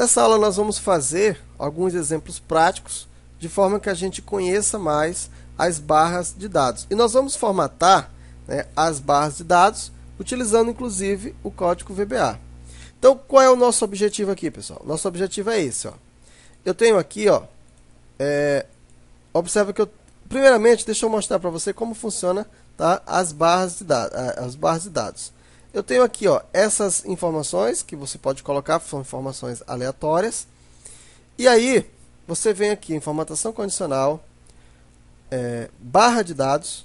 Nessa aula nós vamos fazer alguns exemplos práticos de forma que a gente conheça mais as barras de dados. E nós vamos formatar né, as barras de dados utilizando inclusive o código VBA. Então, qual é o nosso objetivo aqui, pessoal? Nosso objetivo é esse. Ó. Eu tenho aqui, ó, é, observa que eu... Primeiramente, deixa eu mostrar para você como funciona tá, as, barras de dados, as barras de dados. Eu tenho aqui ó, essas informações que você pode colocar, são informações aleatórias. E aí, você vem aqui em formatação condicional, é, barra de dados,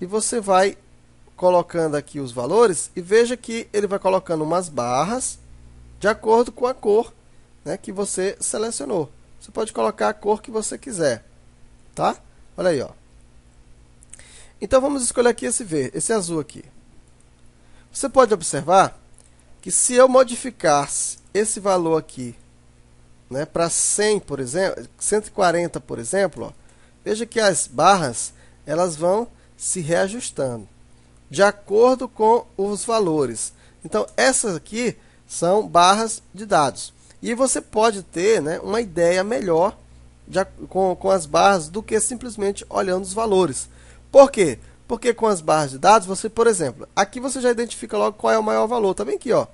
e você vai colocando aqui os valores e veja que ele vai colocando umas barras de acordo com a cor né, que você selecionou. Você pode colocar a cor que você quiser, tá? Olha aí, ó. Então vamos escolher aqui esse verde, esse azul aqui. Você pode observar que se eu modificasse esse valor aqui né, para 100, por exemplo, 140, por exemplo, ó, veja que as barras elas vão se reajustando de acordo com os valores. Então, essas aqui são barras de dados. E você pode ter né, uma ideia melhor de, com, com as barras do que simplesmente olhando os valores. Por quê? Porque com as barras de dados, você, por exemplo, aqui você já identifica logo qual é o maior valor. Tá bem aqui, ó.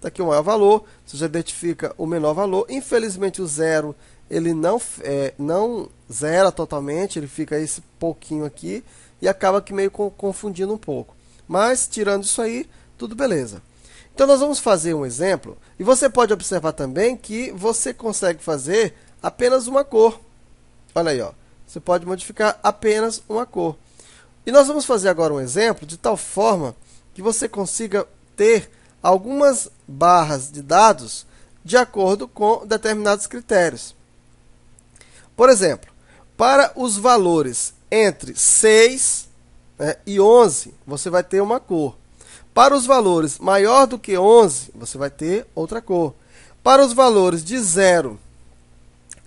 Tá aqui o maior valor, você já identifica o menor valor. Infelizmente o zero, ele não, é, não zera totalmente, ele fica esse pouquinho aqui e acaba que meio confundindo um pouco. Mas tirando isso aí, tudo beleza. Então nós vamos fazer um exemplo e você pode observar também que você consegue fazer apenas uma cor. Olha aí, ó. Você pode modificar apenas uma cor. E nós vamos fazer agora um exemplo de tal forma que você consiga ter algumas barras de dados de acordo com determinados critérios. Por exemplo, para os valores entre 6 né, e 11, você vai ter uma cor. Para os valores maior do que 11, você vai ter outra cor. Para os valores de 0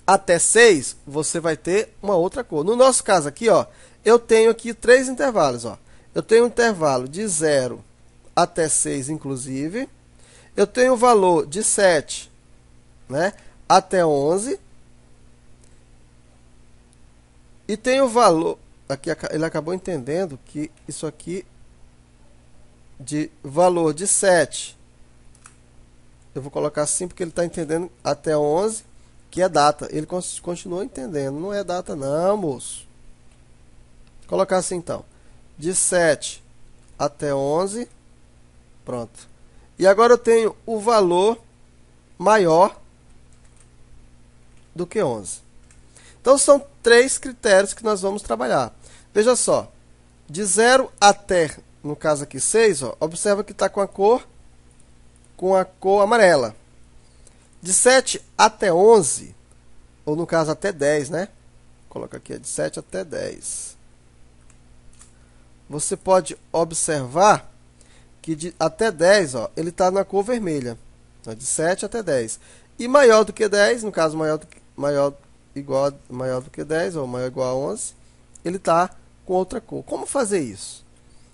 até 6, você vai ter uma outra cor. No nosso caso aqui, ó, eu tenho aqui três intervalos. Ó. Eu tenho um intervalo de 0 até 6, inclusive. Eu tenho o valor de 7 né, até 11. E tenho o valor... Aqui, ele acabou entendendo que isso aqui de valor de 7. Eu vou colocar assim porque ele está entendendo até 11, que é data. Ele continua entendendo. Não é data não, moço. Colocar assim então, de 7 até 11, pronto. E agora eu tenho o valor maior do que 11. Então são três critérios que nós vamos trabalhar. Veja só, de 0 até, no caso aqui 6, ó, observa que está com a cor com a cor amarela. De 7 até 11, ou no caso até 10, né? Coloca aqui, de 7 até 10 você pode observar que de até 10, ó, ele está na cor vermelha. Ó, né, de 7 até 10. E maior do que 10, no caso maior, do que, maior, igual, maior do que 10 ou maior igual a 11, ele está com outra cor. Como fazer isso?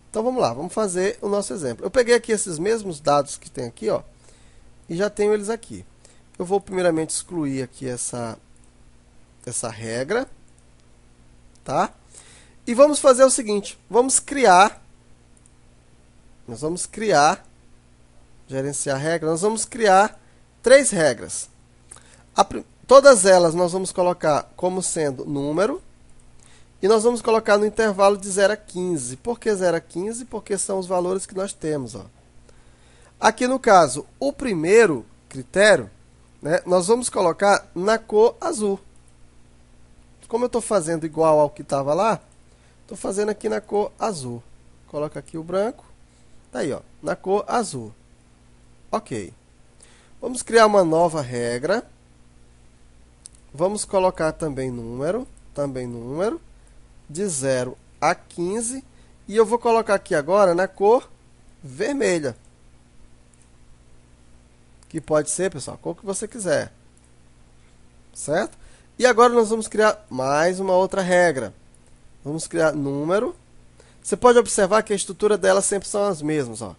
Então vamos lá, vamos fazer o nosso exemplo. Eu peguei aqui esses mesmos dados que tem aqui, ó, e já tenho eles aqui. Eu vou primeiramente excluir aqui essa, essa regra, tá? E vamos fazer o seguinte, vamos criar, nós vamos criar, gerenciar regra, nós vamos criar três regras. A, todas elas nós vamos colocar como sendo número, e nós vamos colocar no intervalo de 0 a 15. Por que 0 a 15? Porque são os valores que nós temos. Ó. Aqui no caso, o primeiro critério, né, nós vamos colocar na cor azul. Como eu estou fazendo igual ao que estava lá, Estou fazendo aqui na cor azul. Coloca aqui o branco. Tá aí, ó, na cor azul. Ok. Vamos criar uma nova regra. Vamos colocar também número, também número, de 0 a 15. E eu vou colocar aqui agora na cor vermelha. Que pode ser, pessoal, a cor que você quiser. Certo? E agora nós vamos criar mais uma outra regra. Vamos criar número. Você pode observar que a estrutura delas sempre são as mesmas. Ó.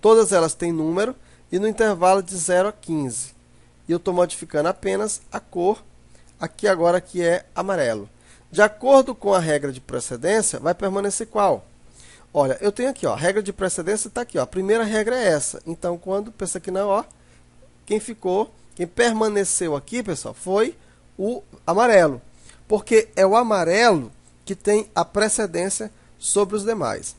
Todas elas têm número e no intervalo de 0 a 15. E eu estou modificando apenas a cor, aqui agora que é amarelo. De acordo com a regra de precedência, vai permanecer qual? Olha, eu tenho aqui, ó, a regra de precedência está aqui. Ó, a primeira regra é essa. Então, quando, pensa aqui na ó, quem ficou, quem permaneceu aqui, pessoal, foi o amarelo. Porque é o amarelo que tem a precedência sobre os demais.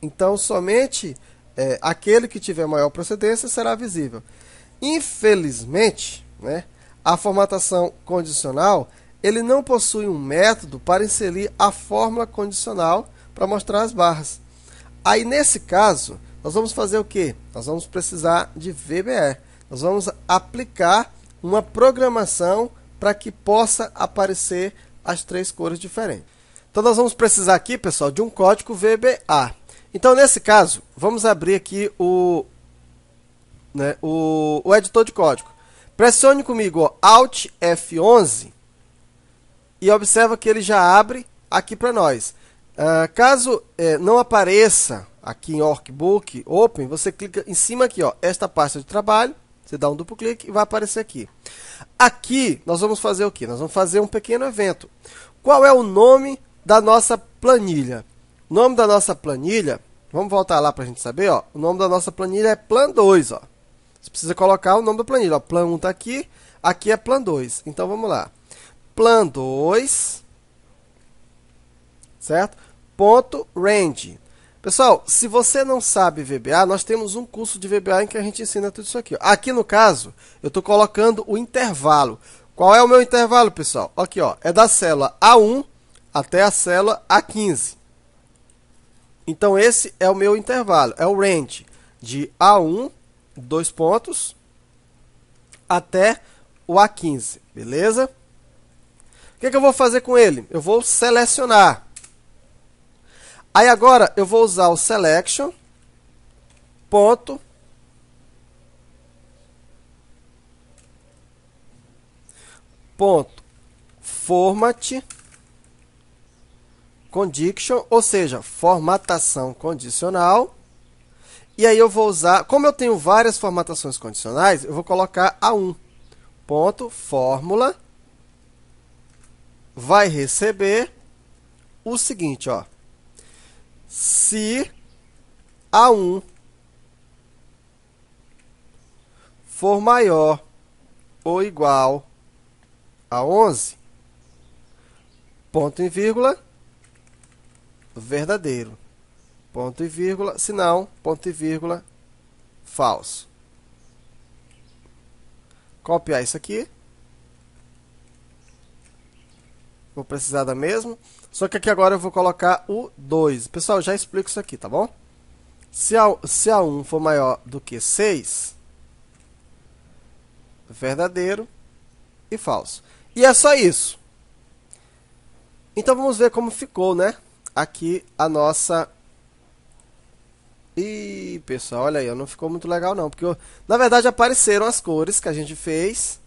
Então, somente é, aquele que tiver maior precedência será visível. Infelizmente, né, a formatação condicional ele não possui um método para inserir a fórmula condicional para mostrar as barras. Aí, nesse caso, nós vamos fazer o que? Nós vamos precisar de VBE. Nós vamos aplicar uma programação para que possa aparecer as três cores diferentes. Então, nós vamos precisar aqui, pessoal, de um código VBA. Então, nesse caso, vamos abrir aqui o, né, o, o editor de código. Pressione comigo ó, Alt F11 e observa que ele já abre aqui para nós. Uh, caso é, não apareça aqui em Orkbook Open, você clica em cima aqui, ó, esta pasta de trabalho, você dá um duplo clique e vai aparecer aqui. Aqui nós vamos fazer o que? Nós vamos fazer um pequeno evento. Qual é o nome da nossa planilha? O nome da nossa planilha, vamos voltar lá para a gente saber, ó. o nome da nossa planilha é Plan 2. Ó. Você precisa colocar o nome da planilha. Ó. Plan 1 está aqui, aqui é Plan 2. Então vamos lá. Plan 2, certo? Ponto range. Pessoal, se você não sabe VBA, nós temos um curso de VBA em que a gente ensina tudo isso aqui. Aqui no caso, eu estou colocando o intervalo. Qual é o meu intervalo, pessoal? Aqui, ó, é da célula A1 até a célula A15. Então, esse é o meu intervalo, é o range de A1, dois pontos, até o A15, beleza? O que, é que eu vou fazer com ele? Eu vou selecionar. Aí agora eu vou usar o selection ponto ponto format condition, ou seja, formatação condicional. E aí eu vou usar, como eu tenho várias formatações condicionais, eu vou colocar a 1. Ponto, fórmula vai receber o seguinte, ó se A1 for maior ou igual a 11, ponto e vírgula, verdadeiro, ponto e vírgula, se não, ponto e vírgula, falso. Copiar isso aqui. vou precisar da mesma. Só que aqui agora eu vou colocar o 2. Pessoal, já explico isso aqui, tá bom? Se a, se a 1 for maior do que 6, verdadeiro e falso. E é só isso. Então vamos ver como ficou, né? Aqui a nossa... Ih, pessoal, olha aí, não ficou muito legal não. Porque, eu... na verdade, apareceram as cores que a gente fez.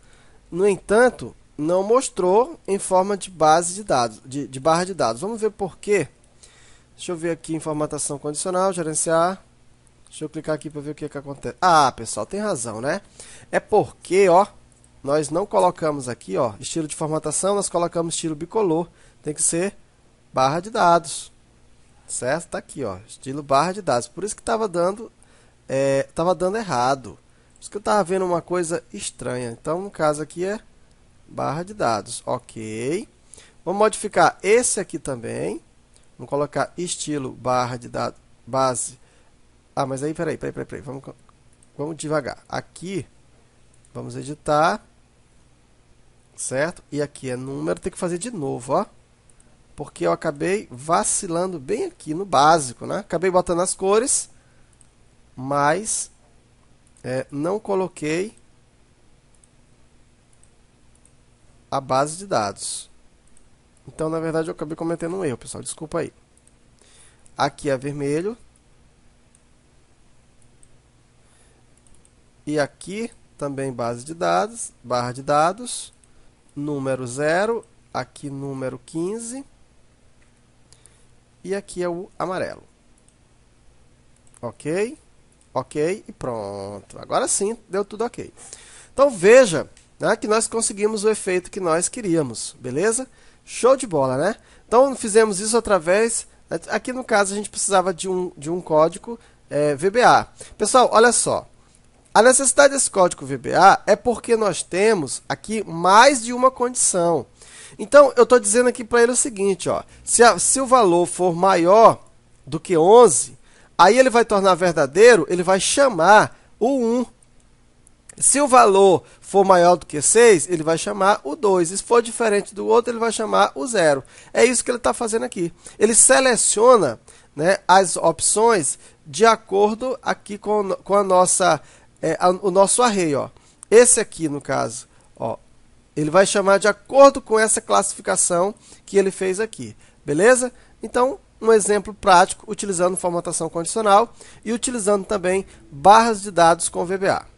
No entanto, não mostrou em forma de base de dados, de, de barra de dados. Vamos ver por quê. Deixa eu ver aqui em formatação condicional, gerenciar. Deixa eu clicar aqui para ver o que, que acontece. Ah, pessoal, tem razão, né? É porque, ó, nós não colocamos aqui, ó, estilo de formatação, nós colocamos estilo bicolor. Tem que ser barra de dados. Certo? Está aqui, ó, estilo barra de dados. Por isso que estava dando, é, dando errado. Por isso que eu estava vendo uma coisa estranha. Então, no caso aqui é barra de dados. Ok. Vamos modificar esse aqui também. Vamos colocar estilo barra de dados, base. Ah, mas aí, peraí, peraí, peraí, peraí. Vamos, vamos devagar. Aqui, vamos editar. Certo? E aqui é número, tem que fazer de novo, ó. Porque eu acabei vacilando bem aqui no básico, né? Acabei botando as cores, mas é, não coloquei a base de dados. Então, na verdade, eu acabei cometendo um erro, pessoal. Desculpa aí. Aqui é vermelho. E aqui também base de dados, barra de dados, número 0, aqui número 15. E aqui é o amarelo. Ok? Ok e pronto. Agora sim, deu tudo ok. Então veja né, que nós conseguimos o efeito que nós queríamos, beleza? Show de bola, né? Então fizemos isso através, aqui no caso a gente precisava de um, de um código é, VBA. Pessoal, olha só, a necessidade desse código VBA é porque nós temos aqui mais de uma condição. Então, eu estou dizendo aqui para ele o seguinte, ó, se, a, se o valor for maior do que 11, aí ele vai tornar verdadeiro, ele vai chamar o 1. Se o valor for maior do que 6, ele vai chamar o 2. Se for diferente do outro, ele vai chamar o 0. É isso que ele está fazendo aqui. Ele seleciona né, as opções de acordo aqui com, com a nossa, é, a, o nosso array. Ó. Esse aqui, no caso, ó, ele vai chamar de acordo com essa classificação que ele fez aqui. Beleza? Então, um exemplo prático utilizando formatação condicional e utilizando também barras de dados com VBA.